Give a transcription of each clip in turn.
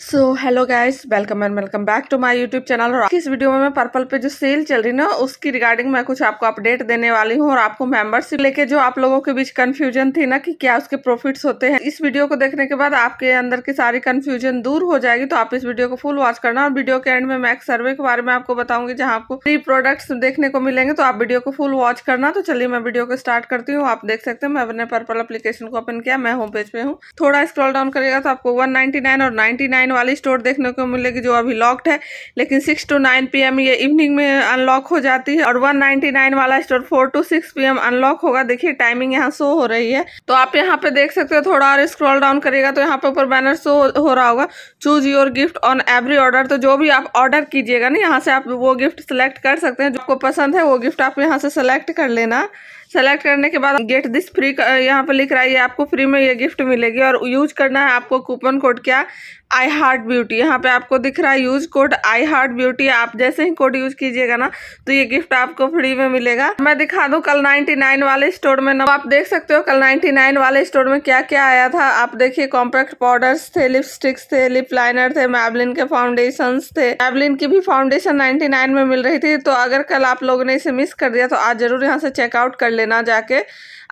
so hello guys welcome and welcome back to my YouTube channel और इस video में मैं पर्पल पे जो सेल चल रही ना उसकी रिगार्डिंग मैं कुछ आपको अपडेट देने वाली हूँ और आपको मेंबरशिप लेके जो आप लोगों के बीच कन्फ्यूजन थी ना कि क्या उसके प्रॉफिट्स होते हैं इस वीडियो को देखने के बाद आपके अंदर की सारी कन्फ्यूजन दूर हो जाएगी तो आप इस वीडियो को फुल वॉच करना और वीडियो के एंड में मैं एक सर्वे के बारे में आपको बताऊंगी जहाँ आपको फ्री प्रोडक्ट्स देखने को मिलेंगे तो आप वीडियो को फुल वॉच करना तो चलिए मैं वीडियो को स्टार्ट करती हूँ आप देख सकते हैं मैं अपने पर्पल अपलीकेशन को ओपन किया मैं होम पेज पे हूँ थोड़ा स्क्रॉल डाउन करेगा तो आपको वन और नाइन्टी नाइन वाली स्टोर देखने को मिलेगी जो अभी लॉक्ड है लेकिन सिक्स टू नाइन पी ये इवनिंग में अनलॉक हो जाती है और वन नाइनटी नाइन वाला store four two six P unlock होगा देखिए टाइमिंग यहाँ शो हो रही है तो आप यहाँ पे देख सकते हो थोड़ा और स्क्रॉल डाउन करिएगा तो यहाँ पे ऊपर बैनर शो हो रहा होगा choose your gift on every order तो जो भी आप ऑर्डर कीजिएगा ना यहाँ से आप वो गिफ्ट सेलेक्ट कर सकते हैं जो आपको पसंद है वो गिफ्ट आप यहाँ से सेलेक्ट कर लेना सेलेक्ट करने के बाद गेट दिस फ्री यहाँ पर लिख रहा है ये आपको फ्री में ये गिफ्ट मिलेगी और यूज करना है आपको कूपन कोड क्या आई हार्ट ब्यूटी यहाँ पे आपको दिख रहा है use code I heart beauty आप जैसे ही कोड यूज कीजिएगा ना तो ये गिफ्ट आपको फ्री में मिलेगा मैं दिखा दूँ कल 99 वाले स्टोर में ना आप देख सकते हो कल 99 वाले स्टोर में क्या क्या आया था आप देखिए कॉम्पैक्ट पाउडर्स थे लिपस्टिक्स थे लिप लाइनर थे मैबलिन के फाउंडेशन थे मैबलिन की भी फाउंडेशन नाइन्टी में मिल रही थी तो अगर कल आप लोगों ने इसे मिस कर दिया तो आज जरूर यहाँ से चेकआउट कर लेना जाके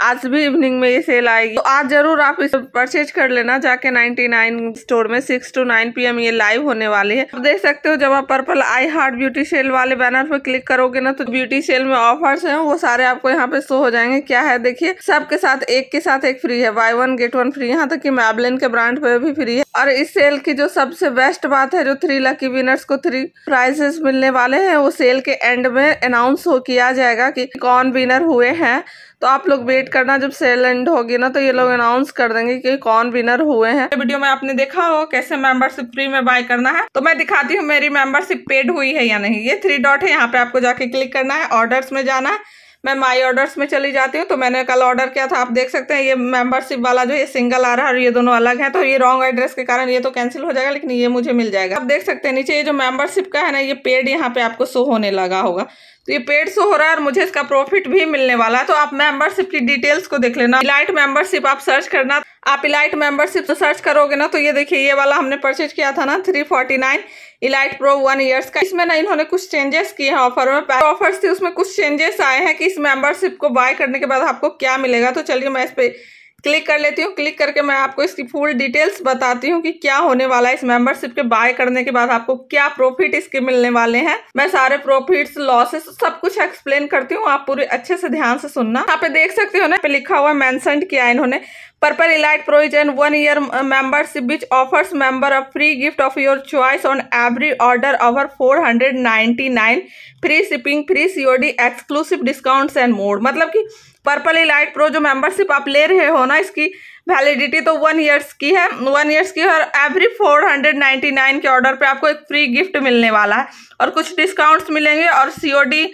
आज भी इवनिंग में ये सेल आएगी तो आज ज़रूर आप इसे परचेज कर लेना जाके 99 स्टोर में 6 टू 9 पीएम ये लाइव होने वाली है आप देख सकते हो जब आप purple I heart beauty sale वाले बैनर पर क्लिक करोगे ना तो ब्यूटी सेल में ऑफर्स हैं वो सारे आपको यहाँ पे शो हो जाएंगे क्या है देखिए सबके साथ एक के साथ एक फ्री है buy one get one free यहाँ तक की मैबलिन के ब्रांड पे भी फ्री है और इस सेल की जो सबसे बेस्ट बात है जो थ्री लकी विनर्स को थ्री प्राइजेस मिलने वाले है वो सेल के एंड में अनाउंस हो किया जाएगा की कौन विनर हुए हैं है तो आप लोग वेट करना जब सेल एंड होगी ना तो ये लोग अनाउंस कर देंगे कि कौन विनर हुए हैं वीडियो में आपने देखा हो कैसे मेंबरशिप फ्री में बाय करना है तो मैं दिखाती हूँ मेरी मेंबरशिप पेड हुई है या नहीं ये थ्री डॉट है यहाँ पे आपको जाके क्लिक करना है ऑर्डर्स में जाना है मैं माई ऑर्डर्स में चली जाती हूँ तो मैंने कल ऑर्डर किया था आप देख सकते हैं ये मेंबरशिप वाला जो ये सिंगल आ रहा है और ये दोनों अलग हैं तो ये रॉन्ग एड्रेस के कारण ये तो कैंसिल हो जाएगा लेकिन ये मुझे मिल जाएगा आप देख सकते हैं नीचे ये जो मेंबरशिप का है ना ये पेड यहाँ पे आपको शो होने लगा होगा तो ये पेड शो हो रहा है और मुझे इसका प्रॉफिट भी मिलने वाला है तो आप मेंबरशिप की डिटेल्स को देख लेना इलाइट मेंबरशिप आप सर्च करना आप इलाइट मेंबरशिप तो सर्च करोगे ना तो ये देखिए ये वाला हमने परचेज किया था ना three forty nine elite pro one years का इसमें ना इन्होंने कुछ चेंजेस किए हैं ऑफर में ऑफर्स थे उसमें कुछ चेंजेस आए हैं कि इस मेंबरशिप को बाय करने के बाद आपको क्या मिलेगा तो चलिए मैं इस पर क्लिक कर लेती हूँ क्लिक करके मैं आपको इसकी फुल डिटेल्स बताती हूँ कि क्या होने वाला है इस मेंबरशिप के बाय करने के बाद आपको क्या प्रॉफिट इसके मिलने वाले हैं मैं सारे प्रॉफिट्स लॉसेस सब कुछ एक्सप्लेन करती हूँ आप पूरे अच्छे से ध्यान से सुनना यहाँ पे देख सकते हो ना पे लिखा हुआ है मैंसन किया इन्होंने purple elite pros and one year membership which offers member a free gift of your choice on every order over four hundred ninety nine free shipping free C OD exclusive discounts and more मतलब कि purple elite pro जो membership आप ले रहे हो ना इसकी validity तो वन ईयर्स की है वन ईयर्स की और every four hundred ninety nine के ऑर्डर पर आपको एक फ्री गिफ्ट मिलने वाला है और कुछ डिस्काउंट्स मिलेंगे और सी ओ डी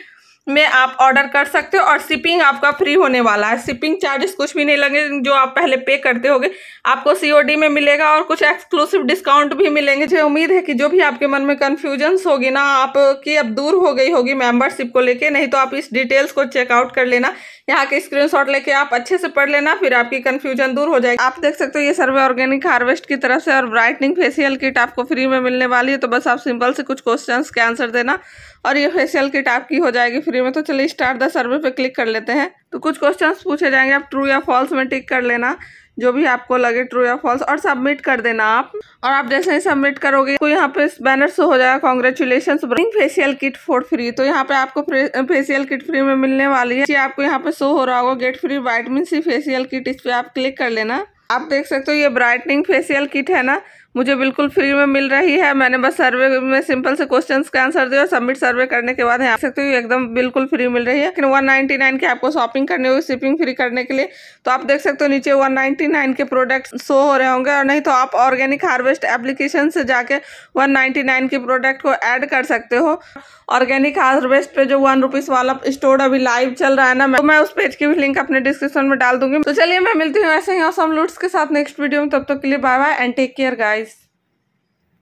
में आप ऑर्डर कर सकते हो और शिपिंग आपका फ्री होने वाला है शिपिंग चार्जेस कुछ भी नहीं लगे जो आप पहले पे करते होगे आपको सीओडी में मिलेगा और कुछ एक्सक्लूसिव डिस्काउंट भी मिलेंगे जो उम्मीद है कि जो भी आपके मन में कन्फ्यूजन्स होगी ना आपकी अब दूर हो गई होगी मेंबरशिप को लेके नहीं तो आप इस डिटेल्स को चेकआउट कर लेना यहाँ के स्क्रीन लेके आप अच्छे से पढ़ लेना फिर आपकी कन्फ्यूजन दूर हो जाएगी आप देख सकते हो ये सर्वे ऑर्गेनिक हार्वेस्ट की तरफ से और ब्राइटनिंग फेशियल किट आपको फ्री में मिलने वाली है तो बस आप सिंपल से कुछ क्वेश्चन के आंसर देना और ये फेशियल किट आपकी हो जाएगी फ्री में तो चलिए स्टार्ट द सर्वे पे क्लिक कर लेते हैं तो कुछ क्वेश्चंस पूछे जाएंगे आप ट्रू या फॉल्स में टिक कर लेना जो भी आपको लगे ट्रू या फॉल्स और सबमिट कर देना आप और आप जैसे ही सबमिट करोगे तो यहाँ पे बैनर शो हो जाएगा congratulation facial kit for free तो यहाँ पे आपको फेशियल किट फ्री में मिलने वाली है आपको यहाँ पे शो हो रहा होगा get free vitamin C facial kit इस पर आप क्लिक कर लेना आप देख सकते हो ये ब्राइटनिंग फेशियल किट है ना मुझे बिल्कुल फ्री में मिल रही है मैंने बस सर्वे में सिंपल से क्वेश्चंस के आंसर दिए और सबमिट सर्वे करने के बाद यहाँ सकते हो एकदम बिल्कुल फ्री मिल रही है लेकिन वन नाइनटी नाइन की आपको शॉपिंग करनी होगी शिपिंग फ्री करने के लिए तो आप देख सकते हो नीचे वन नाइनटी नाइन के प्रोडक्ट शो हो रहे होंगे और नहीं तो आप ऑर्गेनिक हार्वेस्ट एप्लीकेशन से जाके वन नाइनटी नाइन के प्रोडक्ट को ऐड कर सकते हो ऑर्गेनिक हार्वेस्ट पे जो वन रुपीज़ वाला स्टोर अभी लाइव चल रहा है ना तो मैं उस पेज की भी लिंक अपने डिस्क्रिप्शन में डाल दूंगी तो चलिए मैं मिलती हूँ ऐसे ही ऑसम लूट्स के साथ नेक्स्ट वीडियो में तब तक तो के लिए bye bye and take care guys